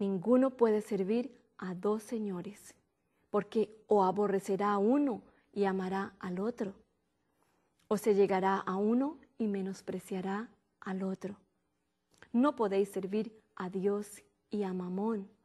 Ninguno puede servir a dos señores, porque o aborrecerá a uno y amará al otro, o se llegará a uno y menospreciará al otro. No podéis servir a Dios y a Mamón.